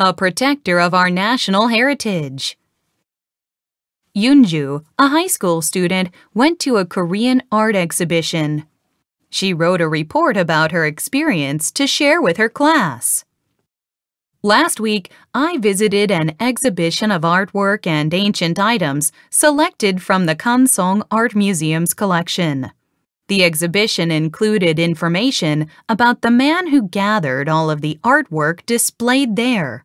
a protector of our national heritage. Yunju, a high school student, went to a Korean art exhibition. She wrote a report about her experience to share with her class. Last week, I visited an exhibition of artwork and ancient items selected from the Kansong Art Museum's collection. The exhibition included information about the man who gathered all of the artwork displayed there.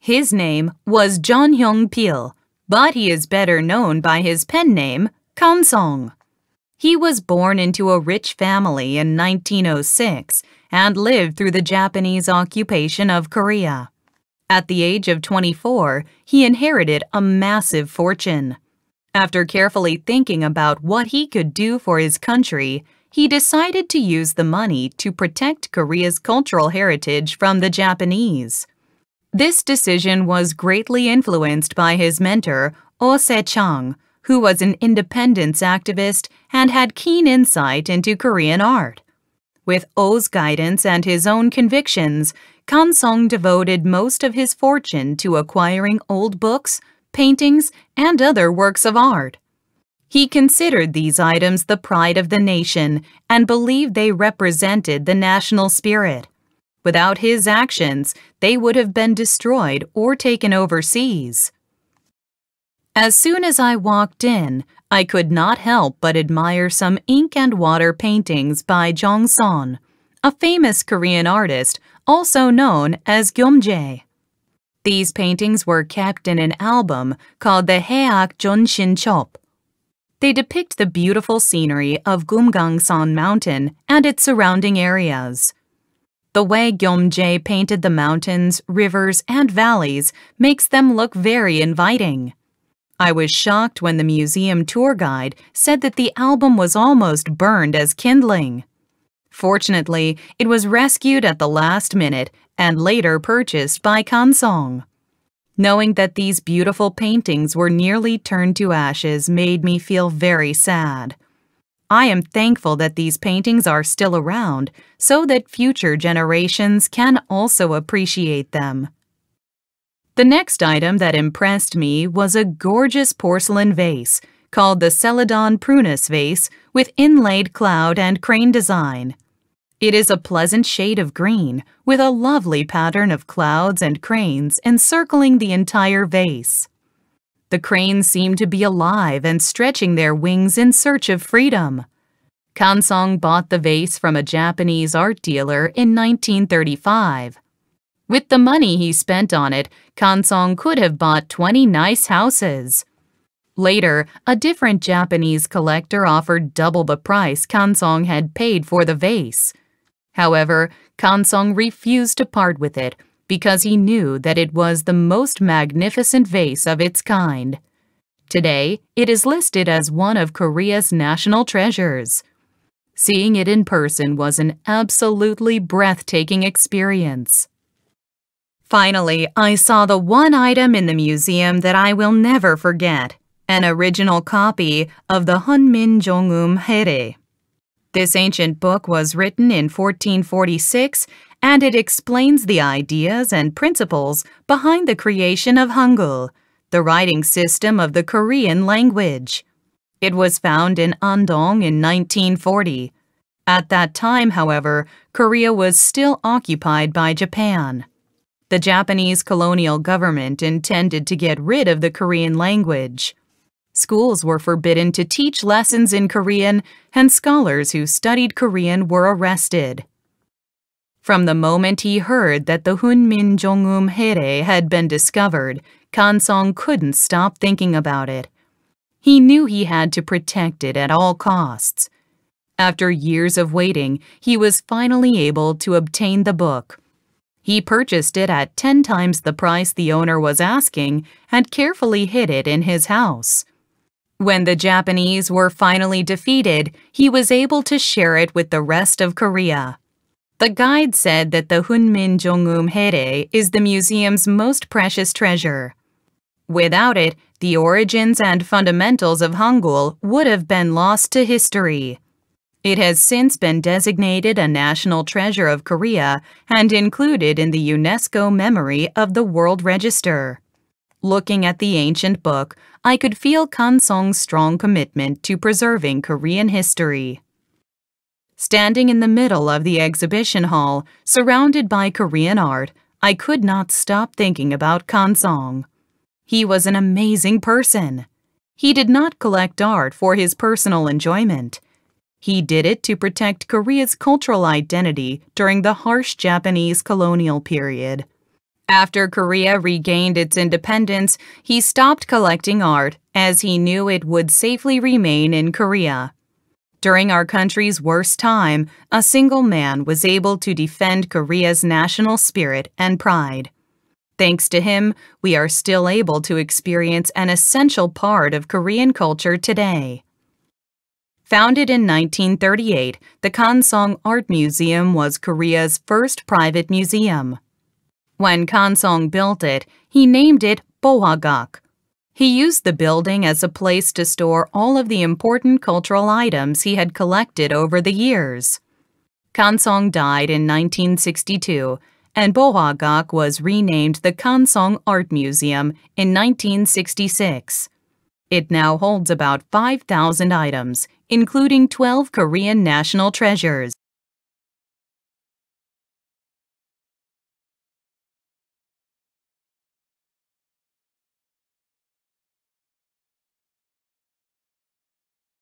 His name was John Hyung Pil, but he is better known by his pen name, Kam He was born into a rich family in 1906 and lived through the Japanese occupation of Korea. At the age of 24, he inherited a massive fortune. After carefully thinking about what he could do for his country, he decided to use the money to protect Korea's cultural heritage from the Japanese. This decision was greatly influenced by his mentor, Oh Se Chang, who was an independence activist and had keen insight into Korean art. With Oh's guidance and his own convictions, Kan Song devoted most of his fortune to acquiring old books, paintings, and other works of art. He considered these items the pride of the nation and believed they represented the national spirit. Without his actions, they would have been destroyed or taken overseas. As soon as I walked in, I could not help but admire some ink and water paintings by Jongson, a famous Korean artist also known as Gyeomjae. These paintings were kept in an album called the Haeak Shin Chop. They depict the beautiful scenery of Gumgangsan Mountain and its surrounding areas. The way Gyomje painted the mountains, rivers, and valleys makes them look very inviting. I was shocked when the museum tour guide said that the album was almost burned as kindling. Fortunately, it was rescued at the last minute and later purchased by Kansong. Knowing that these beautiful paintings were nearly turned to ashes made me feel very sad. I am thankful that these paintings are still around so that future generations can also appreciate them. The next item that impressed me was a gorgeous porcelain vase called the Celadon Prunus vase with inlaid cloud and crane design. It is a pleasant shade of green with a lovely pattern of clouds and cranes encircling the entire vase. The cranes seemed to be alive and stretching their wings in search of freedom. Kansong bought the vase from a Japanese art dealer in 1935. With the money he spent on it, Kansong could have bought 20 nice houses. Later, a different Japanese collector offered double the price Kansong had paid for the vase. However, Kansong refused to part with it because he knew that it was the most magnificent vase of its kind. Today, it is listed as one of Korea's national treasures. Seeing it in person was an absolutely breathtaking experience. Finally, I saw the one item in the museum that I will never forget, an original copy of the Hunmin Jongum Here. This ancient book was written in 1446 and it explains the ideas and principles behind the creation of Hangul, the writing system of the Korean language. It was found in Andong in 1940. At that time, however, Korea was still occupied by Japan. The Japanese colonial government intended to get rid of the Korean language. Schools were forbidden to teach lessons in Korean, and scholars who studied Korean were arrested. From the moment he heard that the Hunmin Jongum Here had been discovered, Kansong couldn't stop thinking about it. He knew he had to protect it at all costs. After years of waiting, he was finally able to obtain the book. He purchased it at 10 times the price the owner was asking and carefully hid it in his house. When the Japanese were finally defeated, he was able to share it with the rest of Korea. The guide said that the Hunmin Jongum Here is the museum's most precious treasure. Without it, the origins and fundamentals of Hangul would have been lost to history. It has since been designated a National Treasure of Korea and included in the UNESCO Memory of the World Register. Looking at the ancient book, I could feel Kansong's strong commitment to preserving Korean history. Standing in the middle of the exhibition hall, surrounded by Korean art, I could not stop thinking about Kansong. He was an amazing person. He did not collect art for his personal enjoyment. He did it to protect Korea's cultural identity during the harsh Japanese colonial period. After Korea regained its independence, he stopped collecting art as he knew it would safely remain in Korea. During our country's worst time, a single man was able to defend Korea's national spirit and pride. Thanks to him, we are still able to experience an essential part of Korean culture today. Founded in 1938, the Kansong Art Museum was Korea's first private museum. When Kansong built it, he named it Bohagak, he used the building as a place to store all of the important cultural items he had collected over the years. Kansong died in 1962, and Bohagak was renamed the Kansong Art Museum in 1966. It now holds about 5,000 items, including 12 Korean national treasures.